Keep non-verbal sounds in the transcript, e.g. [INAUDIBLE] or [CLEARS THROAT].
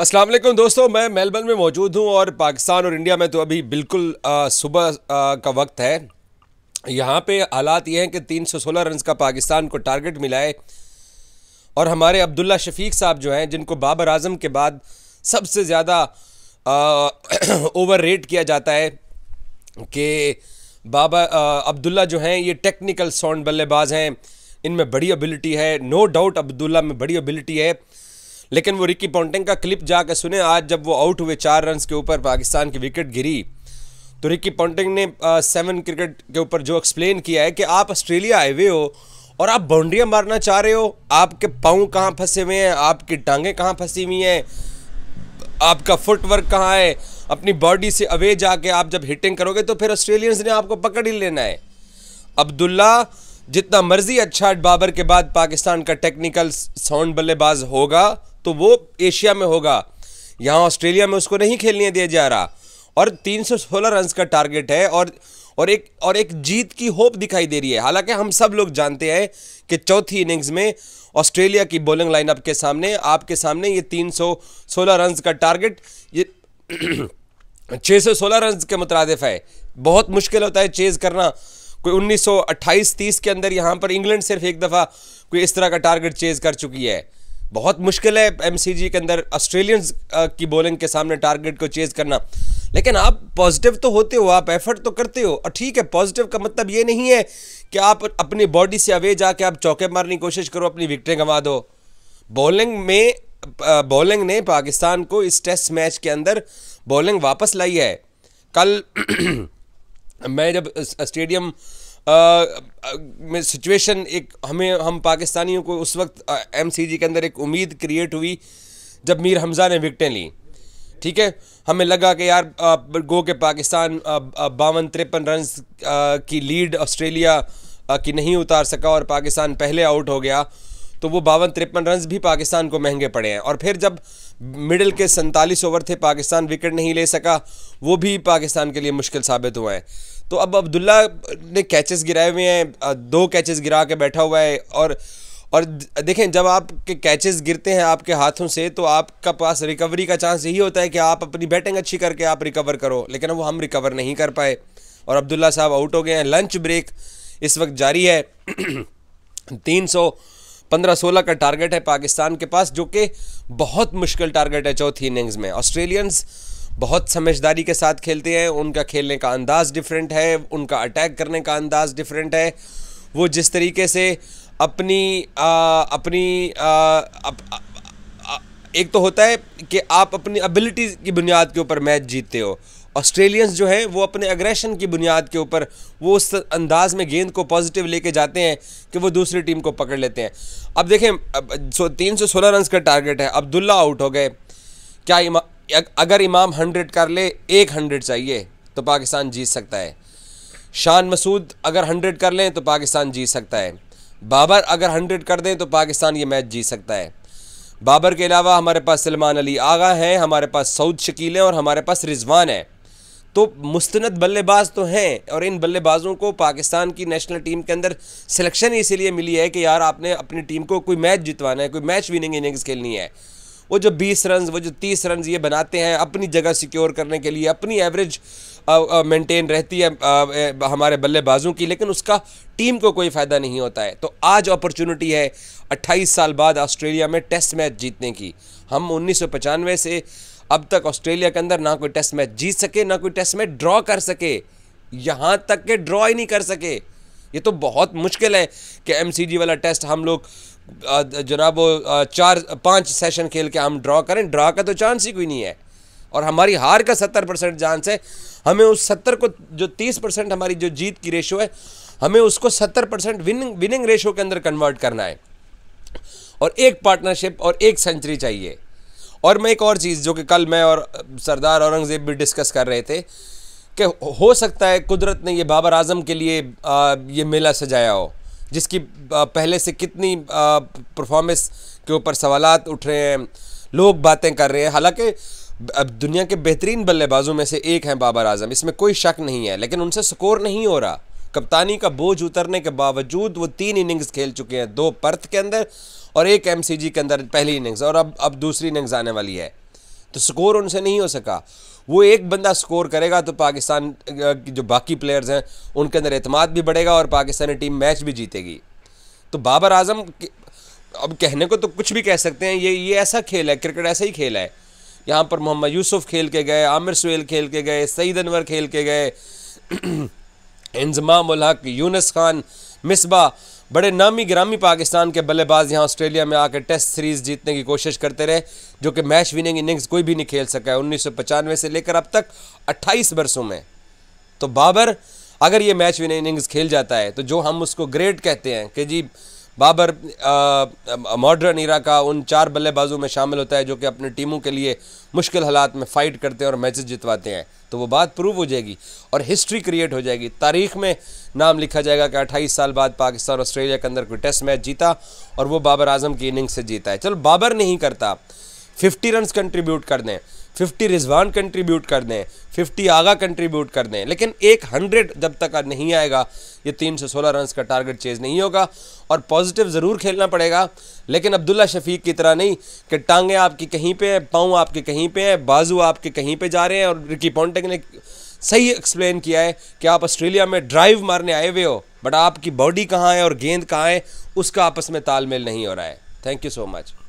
अस्सलाम वालेकुम दोस्तों मैं मेलबर्न में मौजूद हूं और पाकिस्तान और इंडिया में तो अभी बिल्कुल सुबह का वक्त है यहाँ पे हालात ये हैं कि 316 रन का पाकिस्तान को टारगेट मिला है और हमारे अब्दुल्ला शफीक साहब जो हैं जिनको बाबर आजम के बाद सबसे ज़्यादा [CLEARS THROAT] ओवर रेट किया जाता है कि बाबा अब्दुल्ला जो हैं ये टेक्निकल साउंड बल्लेबाज हैं इनमें बड़ी एबिलिटी है नो डाउट अब्दुल्ला में बड़ी एबिलिटी है लेकिन वो रिकी पॉन्टिंग का क्लिप जाकर सुने आज जब वो आउट हुए चार रन के ऊपर पाकिस्तान की विकेट गिरी तो रिकी पॉन्टिंग ने आ, सेवन क्रिकेट के ऊपर जो एक्सप्लेन किया है कि आप ऑस्ट्रेलिया आए हुए हो और आप बाउंड्रियाँ मारना चाह रहे हो आपके पाँव कहाँ फंसे हुए हैं आपकी टांगें कहाँ फंसी हुई हैं आपका फुटवर्क कहाँ है अपनी बॉडी से अवे जाके आप जब हिटिंग करोगे तो फिर ऑस्ट्रेलियंस ने आपको पकड़ ही लेना है अब्दुल्ला जितना मर्जी अच्छा बाबर के बाद पाकिस्तान का टेक्निकल साउंड बल्लेबाज होगा तो वो एशिया में होगा यहाँ ऑस्ट्रेलिया में उसको नहीं खेलने दिया जा रहा और 316 रन का टारगेट है और और एक और एक जीत की होप दिखाई दे रही है हालांकि हम सब लोग जानते हैं कि चौथी इनिंग्स में ऑस्ट्रेलिया की बॉलिंग लाइनअप के सामने आपके सामने ये 316 रन का टारगेट ये [CLEARS THROAT] छः सौ सोलह रन के मुतरदफ है बहुत मुश्किल होता है चेज करना कोई 1928-30 के अंदर यहाँ पर इंग्लैंड सिर्फ एक दफ़ा कोई इस तरह का टारगेट चेज कर चुकी है बहुत मुश्किल है एम के अंदर ऑस्ट्रेलियंस की बॉलिंग के सामने टारगेट को चेज करना लेकिन आप पॉजिटिव तो होते हो आप एफर्ट तो करते हो और ठीक है पॉजिटिव का मतलब ये नहीं है कि आप अपनी बॉडी से अवे जाके आप चौके मारने की कोशिश करो अपनी विकटें गंवा दो बॉलिंग में बॉलिंग ने पाकिस्तान को इस टेस्ट मैच के अंदर बॉलिंग वापस लाई है कल [CLEARS THROAT] मैं जब स्टेडियम में सिचुएशन एक हमें हम पाकिस्तानियों को उस वक्त एम के अंदर एक उम्मीद क्रिएट हुई जब मीर हमज़ा ने विकटें ली ठीक है हमें लगा कि यार गो के पाकिस्तान बावन तिरपन रन की लीड ऑस्ट्रेलिया की नहीं उतार सका और पाकिस्तान पहले आउट हो गया तो वो बावन तिरपन रन भी पाकिस्तान को महंगे पड़े हैं और फिर जब मिडिल के सैंतालीस ओवर थे पाकिस्तान विकेट नहीं ले सका वो भी पाकिस्तान के लिए मुश्किल साबित हुआ है तो अब अब्दुल्ला ने कैचेस गिराए हुए हैं दो कैचेस गिरा के बैठा हुआ है और और देखें जब आपके कैचेस गिरते हैं आपके हाथों से तो आपका पास रिकवरी का चांस यही होता है कि आप अपनी बैटिंग अच्छी करके आप रिकवर करो लेकिन वो हम रिकवर नहीं कर पाए और अब्दुल्ला साहब आउट हो गए हैं लंच ब्रेक इस वक्त जारी है [CLEARS THROAT] तीन सौ पंद्रह सोलह का टारगेट है पाकिस्तान के पास जो कि बहुत मुश्किल टारगेट है चौथी इनिंग्स में ऑस्ट्रेलियंस बहुत समझदारी के साथ खेलते हैं उनका खेलने का अंदाज डिफरेंट है उनका अटैक करने का अंदाज डिफरेंट है वो जिस तरीके से अपनी आ, अपनी आ, अप, अ, एक तो होता है कि आप अपनी एबिलिटीज़ की बुनियाद के ऊपर मैच जीतते हो ऑस्ट्रेलियंस जो हैं वो अपने अग्रेशन की बुनियाद के ऊपर वो उस अंदाज में गेंद को पॉजिटिव लेके जाते हैं कि वो दूसरी टीम को पकड़ लेते हैं अब देखें अब सो तीन सौ सोलह रन का टारगेट है अब्दुल्ला आउट हो गए क्या इमा, अगर इमाम हंड्रेड कर ले एक हंड्रेड चाहिए तो पाकिस्तान जीत सकता है शान मसूद अगर हंड्रेड कर लें तो पाकिस्तान जीत सकता है बाबर अगर हंड्रेड कर दें तो पाकिस्तान ये मैच जीत सकता है बाबर के अलावा हमारे पास सलमान अली आगा हैं हमारे पास सऊद शकील हैं और हमारे पास रिजवान है तो मुस्तनद बल्लेबाज तो हैं और इन बल्लेबाजों को पाकिस्तान की नेशनल टीम के अंदर सिलेक्शन इसीलिए मिली है कि यार आपने अपनी टीम को कोई मैच जितवाना है कोई मैच विनिंग इनिंग्स खेलनी है वो जो 20 रन वो जो 30 रन ये बनाते हैं अपनी जगह सिक्योर करने के लिए अपनी एवरेज मेंटेन रहती है आ, आ, हमारे बल्लेबाजों की लेकिन उसका टीम को कोई फ़ायदा नहीं होता है तो आज अपॉर्चुनिटी है 28 साल बाद ऑस्ट्रेलिया में टेस्ट मैच जीतने की हम उन्नीस से अब तक ऑस्ट्रेलिया के अंदर ना कोई टेस्ट मैच जीत सके ना कोई टेस्ट मैच ड्रॉ कर सके यहाँ तक के ड्रॉ ही नहीं कर सके ये तो बहुत मुश्किल है कि एमसीजी वाला टेस्ट हम लोग जनाब वो चार पाँच सेशन खेल के हम ड्रॉ करें ड्रॉ का तो चांस ही कोई नहीं है और हमारी हार का सत्तर परसेंट चांस है हमें उस सत्तर को जो तीस परसेंट हमारी जो जीत की रेशो है हमें उसको सत्तर परसेंट विनिंग विनिंग रेशो के अंदर कन्वर्ट करना है और एक पार्टनरशिप और एक सेंचुरी चाहिए और मैं एक और चीज़ जो कि कल मैं और सरदार औरंगज़ेब भी डिस्कस कर रहे थे कि हो सकता है कुदरत ने ये बाबर आजम के लिए आ, ये मेला सजाया हो जिसकी आ, पहले से कितनी परफॉर्मेंस के ऊपर सवाल उठ रहे हैं लोग बातें कर रहे हैं हालांकि अब दुनिया के बेहतरीन बल्लेबाजों में से एक हैं बाबर आजम इसमें कोई शक नहीं है लेकिन उनसे स्कोर नहीं हो रहा कप्तानी का बोझ उतरने के बावजूद वो तीन इनिंग्स खेल चुके हैं दो पर्थ के अंदर और एक एम के अंदर पहली इनिंग्स और अब अब दूसरी इनिंग्स आने वाली है तो स्कोर उनसे नहीं हो सका वो एक बंदा स्कोर करेगा तो पाकिस्तान जो बाकी प्लेयर्स हैं उनके अंदर अतमाद भी बढ़ेगा और पाकिस्तानी टीम मैच भी जीतेगी तो बाबर आजम अब कहने को तो कुछ भी कह सकते हैं ये ये ऐसा खेल है क्रिकेट ऐसा ही खेल है यहाँ पर मोहम्मद यूसुफ खेल के गए आमिर सुहेल खेल के गए सईद अनवर खेल के गए [CLEARS THROAT] इंजमाम उलहक यूनस खान मिसबा बड़े नामी ग्रामी पाकिस्तान के बल्लेबाज यहाँ ऑस्ट्रेलिया में आकर टेस्ट सीरीज़ जीतने की कोशिश करते रहे जो कि मैच विनिंग इनिंग्स कोई भी नहीं खेल सका है उन्नीस से लेकर अब तक अट्ठाईस बरसों में तो बाबर अगर ये मैच विनिंग इनिंग्स खेल जाता है तो जो हम उसको ग्रेट कहते हैं कि जी बाबर मॉडर्न इरा का उन चार बल्लेबाजों में शामिल होता है जो कि अपनी टीमों के लिए मुश्किल हालात में फ़ाइट करते हैं और मैचेस जितवाते हैं तो वो बात प्रूव हो जाएगी और हिस्ट्री क्रिएट हो जाएगी तारीख में नाम लिखा जाएगा कि अट्ठाईस साल बाद पाकिस्तान ऑस्ट्रेलिया के अंदर कोई टेस्ट मैच जीता और वो बाबर आजम की इनिंग से जीता है चलो बाबर नहीं करता फिफ्टी रन कंट्रीब्यूट कर दें फिफ्टी रिजवान कंट्रीब्यूट कर दें फिफ्टी आगा कंट्रीब्यूट कर दें लेकिन एक हंड्रेड जब तक नहीं आएगा ये तीन सौ सोलह रन का टारगेट चेज नहीं होगा और पॉजिटिव ज़रूर खेलना पड़ेगा लेकिन अब्दुल्ला शफीक की तरह नहीं कि टांगें आपकी कहीं पर हैं पाँव आपके कहीं पर हैं बाजू आपके कहीं पर जा रहे हैं और रिकी पॉन्टेक ने सही एक्सप्लेन किया है कि आप ऑस्ट्रेलिया में ड्राइव मारने आए हुए हो बट आपकी बॉडी कहाँ है और गेंद कहाँ है उसका आपस में तालमेल नहीं हो रहा है थैंक यू सो मच